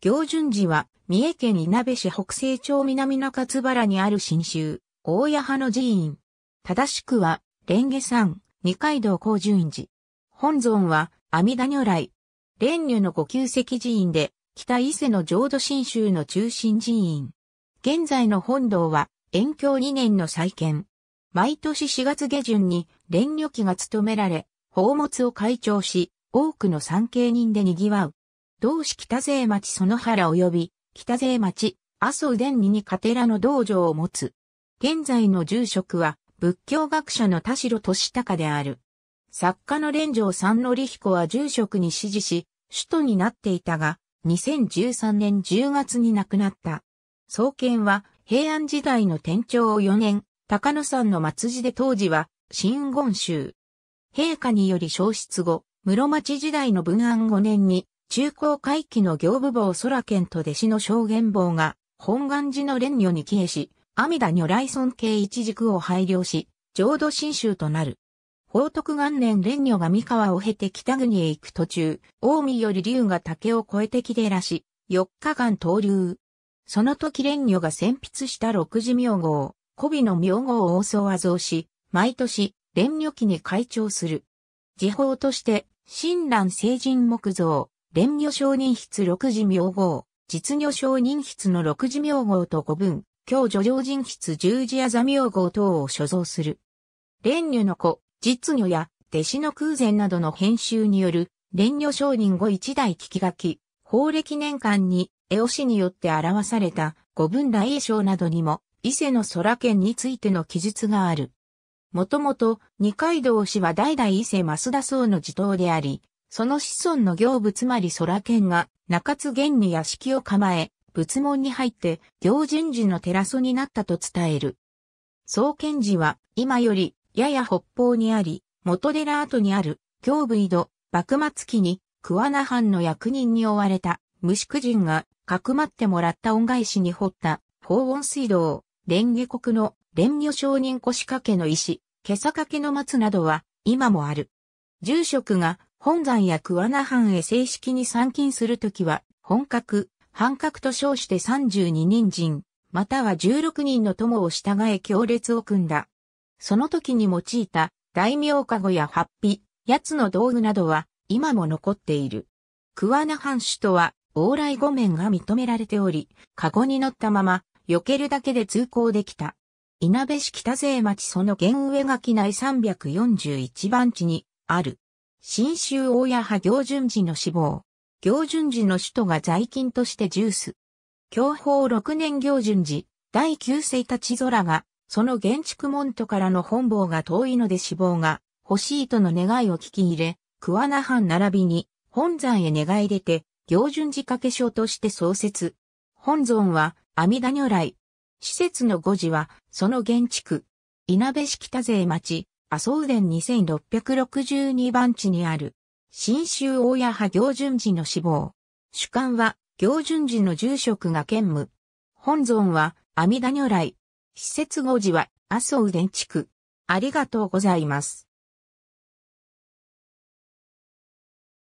行順寺は、三重県稲部市北西町南中津原にある新州、大谷派の寺院。正しくは、蓮華山、二階堂高順寺。本尊は、阿弥陀如来。蓮如の五旧石寺院で、北伊勢の浄土新州の中心寺院。現在の本堂は、延教2年の再建。毎年4月下旬に、蓮如期が務められ、宝物を開帳し、多くの参詣人で賑わう。同市北勢町園原及び、北勢町、阿蘇伝二にカテラの道場を持つ。現在の住職は、仏教学者の田代俊隆である。作家の連城三則彦は住職に指示し、首都になっていたが、2013年10月に亡くなった。創建は、平安時代の天長を4年、高野山の末寺で当時は、新言宗。陛下により消失後、室町時代の文安5年に、中高回帰の行部坊空賢と弟子の証言坊が、本願寺の蓮女に帰依し、阿弥陀如来尊敬一軸を拝領し、浄土真宗となる。宝徳元年蓮女が三河を経て北国へ行く途中、近江より龍が竹を越えて木らし、四日間投流。その時蓮女が潜筆した六字名号、古美の名号を大総和像し、毎年、蓮女期に会長する。時報として、親鸞聖人木造、弁御承認筆六字名号、実御承認筆の六字名号と五分、教助上人筆十字あ座名号等を所蔵する。蓮女の子、実女や弟子の空前などの編集による、蓮女承認後一代聞き書き、法暦年間に、絵押しによって表された五分大栄章などにも、伊勢の空県についての記述がある。もともと、二階堂氏は代々伊勢増田僧の地頭であり、その子孫の行部つまり空剣が中津玄に屋敷を構え、仏門に入って行人寺の寺祖になったと伝える。創建寺は今よりやや北方にあり、元寺跡にある行部井戸、幕末期に桑名藩の役人に追われた無宿人がかくまってもらった恩返しに掘った法温水道、蓮華国の蓮女商人腰掛けの石、袈裟掛けの松などは今もある。住職が本山や桑名藩へ正式に参勤するときは、本格、半格と称して32人陣、または16人の友を従え行列を組んだ。その時に用いた大名籠や八匹、八つの道具などは今も残っている。桑名藩主とは往来御免が認められており、籠に乗ったまま避けるだけで通行できた。稲部市北勢町その原上垣内341番地にある。新州大谷派行順寺の死亡。行順寺の首都が在勤としてジュース。享保六年行順寺、第九世立空が、その建築門徒からの本望が遠いので死亡が欲しいとの願いを聞き入れ、桑名藩並びに本山へ願い出て、行順寺掛け所として創設。本尊は阿弥陀如来。施設の五字は、その建築。稲部式田勢町、麻生殿2662番地にある、新州大谷派行順寺の死亡。主観は、行順寺の住職が兼務。本尊は、阿弥陀如来。施設後寺は、麻生殿地区。ありがとうございます。